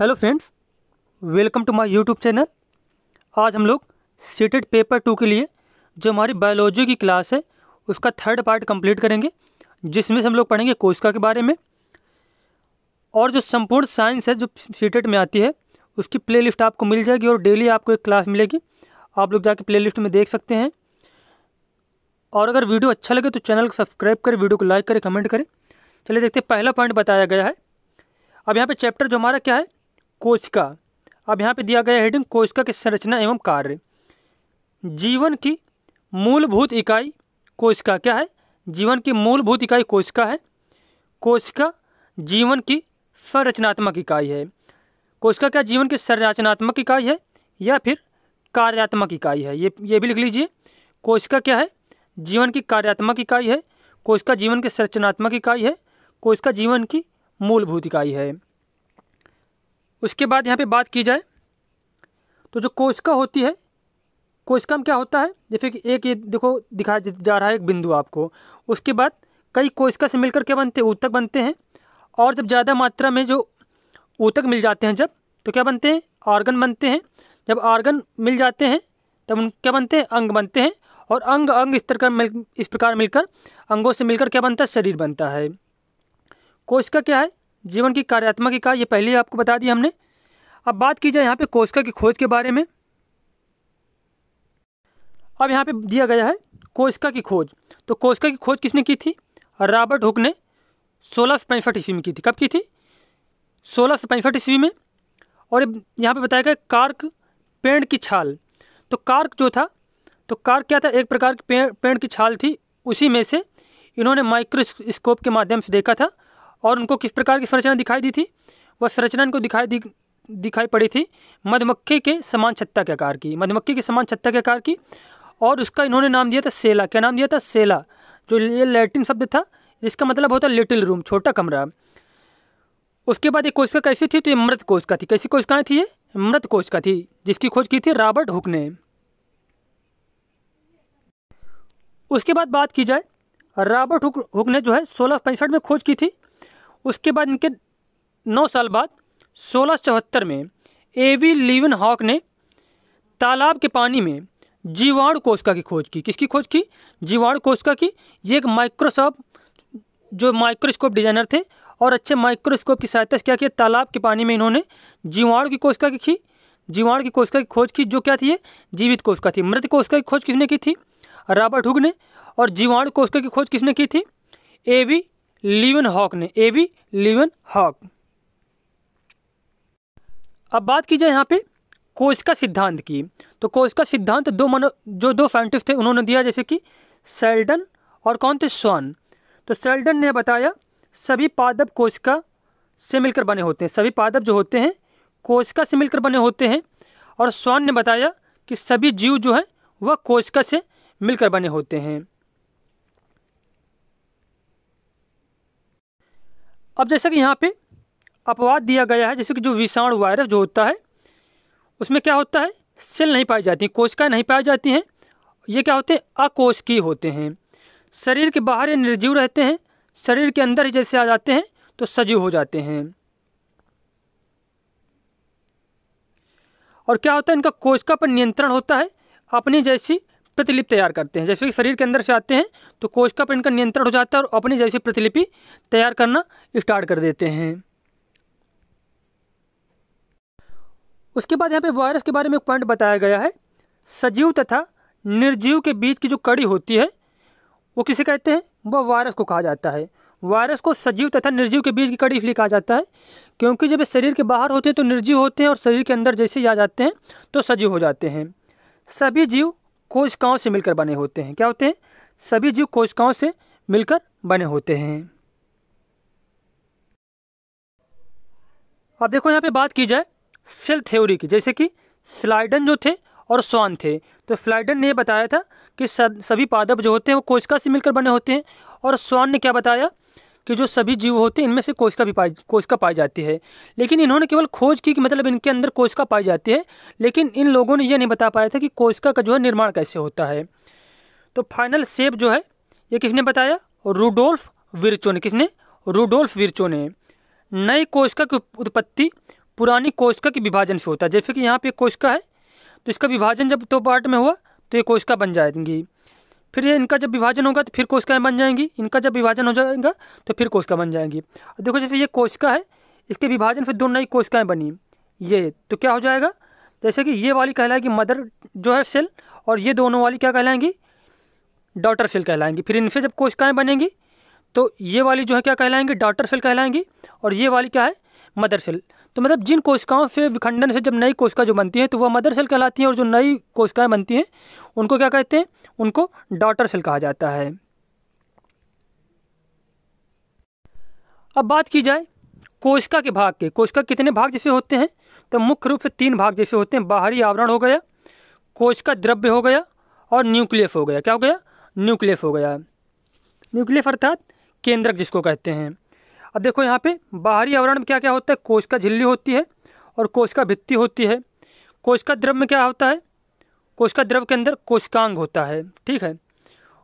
hello friends welcome to my YouTube channel आज हम लोग सीटेड पेपर टू के लिए जो हमारी बायोलॉजी की क्लास है उसका थर्ड पार्ट कंप्लीट करेंगे जिसमें से हम लोग पढ़ेंगे कोशिका के बारे में और जो संपूर्ण साइंस है जो सीटेड में आती है उसकी प्लेलिस्ट आपको मिल जाएगी और डेली आपको एक क्लास मिलेगी आप लोग जाके प्ले में देख सकते हैं और अगर वीडियो अच्छा लगे तो चैनल को सब्सक्राइब करें वीडियो को लाइक करें कमेंट करें चलिए देखते पहला पॉइंट बताया गया है अब यहाँ पे चैप्टर जो हमारा क्या है कोशिका अब यहाँ पे दिया गया हेडिंग कोशिका की संरचना एवं कार्य जीवन की मूलभूत इकाई कोशिका क्या है जीवन की मूलभूत इकाई कोशिका है कोशिका जीवन की संरचनात्मक इकाई है कोशिका क्या जीवन की संरचनात्मक इकाई है या फिर कार्यात्मक इकाई है ये ये भी लिख लीजिए कोशिका क्या है जीवन की कार्यात्मक इकाई है कोशिका जीवन की संरचनात्मक इकाई है कोशिका जीवन की मूलभूत इकाई है उसके बाद यहाँ पे बात की जाए तो जो कोशिका होती है कोशिका में क्या होता है जैसे कि एक ये देखो दिखाया जा रहा है एक बिंदु आपको उसके बाद कई कोशिका से मिलकर क्या बनते हैं ऊतक बनते हैं और जब ज़्यादा मात्रा में जो ऊतक मिल जाते हैं जब तो क्या बनते हैं ऑर्गन बनते हैं जब ऑर्गन मिल जाते हैं तब उन क्या बनते हैं अंग बनते हैं और अंग अंग इस तरह मिल इस प्रकार मिलकर अंगों से मिलकर क्या बनता है शरीर बनता है कोशिका क्या है जीवन की कार्यात्मक इकाई ये पहले ही आपको बता दी हमने अब बात की जाए यहाँ पे कोशिका की खोज के बारे में अब यहाँ पे दिया गया है कोशिका की खोज तो कोशिका की खोज किसने की थी रॉबर्ट हुक ने सोलह सौ पैंसठ ईस्वी में की थी कब की थी सोलह सौ पैंसठ ईस्वी में और यहाँ पे बताया गया कार्क पेड़ की छाल तो कार्क जो था तो कार्क क्या था एक प्रकार की पेड़ की छाल थी उसी में से इन्होंने माइक्रोस्कोप के माध्यम से देखा था और उनको किस प्रकार की संरचना दिखाई दी थी वह संरचना इनको दिखाई दी दिखाई पड़ी थी मधुमक्खी के समान छत्ता के आकार की मधुमक्खी के समान छत्ता के आकार की और उसका इन्होंने नाम दिया था सेला क्या नाम दिया था सेला जो ये लैटिन शब्द था जिसका मतलब होता है लिटिल रूम छोटा कमरा उसके बाद ये कोशिका कैसी थी तो ये मृत कोशिका थी कैसी कोशिकाएँ थी ये मृत कोशिका थी जिसकी खोज की थी रॉबर्ट हुक ने उसके बाद बात की जाए रॉबर्ट हुक हुक ने जो है सोलह पैंसठ में खोज की थी उसके बाद इनके नौ साल बाद सोलह में ए वी हॉक ने तालाब के पानी में जीवाणु कोशिका की खोज की किसकी खोज की जीवाणु कोशिका की ये एक माइक्रोसॉफ्ट जो माइक्रोस्कोप डिजाइनर थे और अच्छे माइक्रोस्कोप की सहायता से क्या किया तालाब के पानी में इन्होंने जीवाणु की कोशिका की खी जीवाणु की कोशिका की खोज की जो क्या थी ये जीवित कोशिका थी मृत कोशिका की खोज किसने की थी रॉबर्ट हुग ने और जीवाणु कोशिका की खोज किसने की थी ए वी लिवन हॉक ने ए वी लिवन हॉक अब बात की जाए यहाँ पे कोश का सिद्धांत की तो कोश का सिद्धांत दो मनो जो दो साइंटिस्ट थे उन्होंने दिया जैसे कि सेल्डन और कौन थे स्वान तो सेल्डन ने बताया सभी पादप कोशिका से मिलकर बने होते हैं सभी पादप जो होते हैं कोशिका से मिलकर बने होते हैं और स्वान ने बताया कि सभी जीव जो हैं वह कोशिका से मिलकर बने होते हैं अब जैसा कि यहाँ पे अपवाद दिया गया है जैसे कि जो विषाणु वायरस जो होता है उसमें क्या होता है सेल नहीं पाई जाती कोशिकाएँ नहीं पाई जाती हैं ये क्या होते हैं अकोशकीय होते हैं शरीर के बाहर ये निर्जीव रहते हैं शरीर के अंदर ही जैसे आ जाते हैं तो सजीव हो जाते हैं और क्या होता है इनका कोशिका पर नियंत्रण होता है अपनी जैसी प्रतिलिपि तैयार करते हैं जैसे कि शरीर के अंदर से आते हैं तो कोशिका पर इनका नियंत्रण हो जाता है और अपनी जैसी प्रतिलिपि तैयार करना स्टार्ट कर देते हैं उसके बाद यहाँ पे वायरस के बारे में एक पॉइंट बताया गया है सजीव तथा निर्जीव के बीच की जो कड़ी होती है वो किसे कहते हैं वह वायरस को कहा जाता है वायरस को सजीव तथा निर्जीव के बीच की कड़ी इसलिए कहा जाता है क्योंकि जब ये शरीर के बाहर होते हैं तो निर्जीव होते हैं और शरीर के अंदर जैसे ही आ जाते हैं तो सजीव हो जाते हैं सभी जीव कोशिकाओं से मिलकर बने होते हैं क्या होते हैं सभी जीव कोशिकाओं से मिलकर बने होते हैं अब देखो यहाँ पे बात की जाए सेल थ्योरी की जैसे कि स्लाइडन जो थे और स्वान थे तो स्लाइडन ने बताया था कि सभी पादप जो होते हैं वो कोशिका से मिलकर बने होते हैं और स्वान ने क्या बताया कि जो सभी जीव होते हैं इनमें से कोशिका भी पाई कोशिका पाई जाती है लेकिन इन्होंने केवल खोज की कि मतलब इनके अंदर कोशिका पाई जाती है लेकिन इन लोगों ने यह नहीं बता पाया था कि कोशिका का जो है निर्माण कैसे होता है तो फाइनल सेप जो है ये किसने बताया रूडोल्फ विरचो ने किसने रूडोल्फ विरचो ने नई कोशिका की उत्पत्ति पुरानी कोशिका के विभाजन से होता है जैसे कि यहाँ पर कोशिका है तो इसका विभाजन जब दो तो पार्ट में हुआ तो ये कोशिका बन जाएंगी फिर ये इनका जब विभाजन होगा तो फिर कोशिकाएं बन जाएंगी इनका जब विभाजन हो जाएगा तो फिर कोशिका बन जाएंगी देखो जैसे ये कोशिका है इसके विभाजन फिर दो नई कोशिकाएं बनी ये तो क्या हो जाएगा जैसे कि ये वाली कहलाएगी मदर जो है सेल और ये दोनों वाली क्या कहलाएंगी डॉटर सेल कहलाएंगी फिर इनसे जब कोशिकाएँ बनेंगी तो ये वाली जो है क्या कहलाएंगी डॉटर सेल कहलाएंगी और ये वाली क्या है मदर सेल तो मतलब जिन कोशिकाओं से विखंडन से जब नई कोशिका जो बनती है तो वह मदर सेल कहलाती हैं और जो नई कोशिकाएं बनती हैं उनको क्या कहते हैं उनको डॉटर सेल कहा जाता है अब बात की जाए कोशिका के भाग के कोशिका कितने भाग जैसे होते हैं तो मुख्य रूप से तीन भाग जैसे होते हैं बाहरी आवरण हो गया कोशिका द्रव्य हो गया और न्यूक्लियस हो गया क्या हो गया न्यूक्लियस हो गया न्यूक्लियस अर्थात केंद्रक जिसको कहते हैं अब देखो यहाँ पे बाहरी आवरण में क्या क्या होता है कोशिका झिल्ली होती है और कोश का भित्ती होती है कोशिका द्रव में क्या होता है कोशिका द्रव के अंदर कोशिकांग होता है ठीक है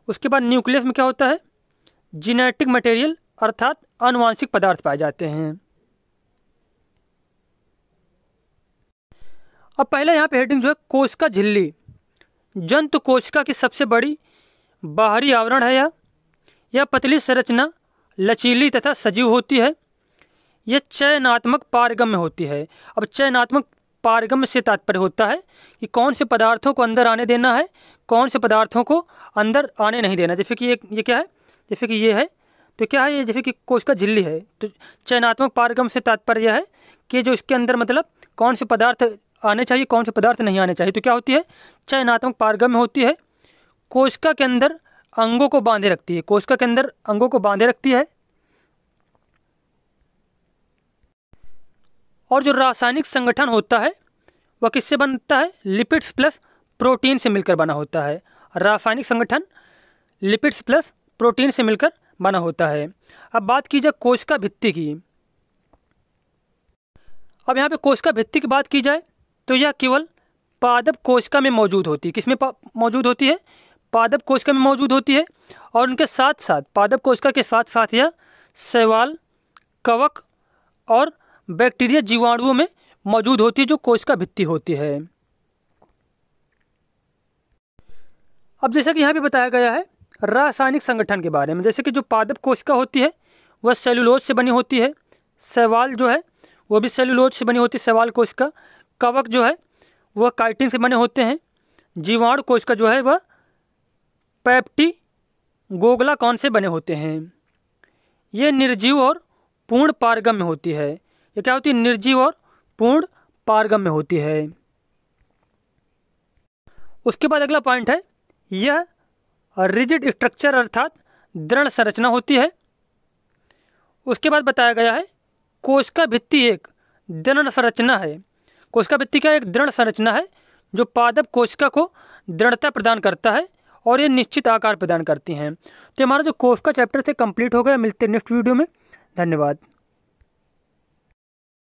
उसके बाद न्यूक्लियस में क्या होता है जीनेटिक मटेरियल अर्थात अनुवांशिक पदार्थ पाए जाते हैं अब पहला यहाँ पे हेडिंग जो है कोश का झिल्ली जंतु कोशिका की सबसे बड़ी बाहरी आवरण है यह पतली संरचना लचीली तथा सजीव होती है यह चयनात्मक पारगम्य होती है अब चयनात्मक पारगम्य से तात्पर्य होता है कि कौन से पदार्थों को अंदर आने देना है कौन से पदार्थों को अंदर आने नहीं देना जैसे कि ये ये क्या है जैसे कि ये है तो क्या है ये जैसे कि कोशिका झिल्ली है तो चयनात्मक पारगम से तात्पर्य है कि जो इसके अंदर मतलब कौन से पदार्थ आने चाहिए कौन से पदार्थ नहीं आने चाहिए तो क्या होती है चयनात्मक पारगम्य होती है कोशिका के अंदर अंगों को बांधे रखती है कोशिका के अंदर अंगों को बांधे रखती है और जो रासायनिक संगठन होता है वह किससे बनता है लिपिड्स प्लस प्रोटीन से मिलकर बना होता है रासायनिक संगठन लिपिड्स प्लस प्रोटीन से मिलकर बना होता है अब बात की जाए कोशिका भित्ति की अब यहाँ पे कोशिका भित्ति की बात की जाए तो यह केवल पादप कोशिका में मौजूद होती है किसमें मौजूद होती है पादप कोशिका में मौजूद होती है और उनके साथ साथ पादप कोशिका के साथ साथ यह शैवाल कवक और बैक्टीरिया जीवाणुओं में मौजूद होती है जो कोशिका भित्ति होती है अब जैसा कि यहाँ भी बताया गया है रासायनिक संगठन के बारे में जैसे कि जो पादप कोशिका होती है वह सेलुलोज से बनी होती है सेवाल जो है वह भी सेलुलोज से बनी होती है सेवाल कोशिका कवक जो है वह काइटिन से बने होते हैं जीवाणु कोशिका जो है वह पैप्टी गोगला कौन से बने होते हैं ये निर्जीव और पूर्ण पारगम में होती है ये क्या होती है निर्जीव और पूर्ण पारगम में होती है उसके बाद अगला पॉइंट है यह रिजिड स्ट्रक्चर अर्थात दृढ़ संरचना होती है उसके बाद बताया गया है कोशिका भित्ति एक दृढ़ संरचना है कोशिका भित्ति का एक दृढ़ संरचना है जो पादप कोशिका को दृढ़ता प्रदान करता है और ये निश्चित आकार प्रदान करती हैं तो हमारा जो कोर्स का चैप्टर थे कंप्लीट हो गया मिलते हैं नेक्स्ट वीडियो में धन्यवाद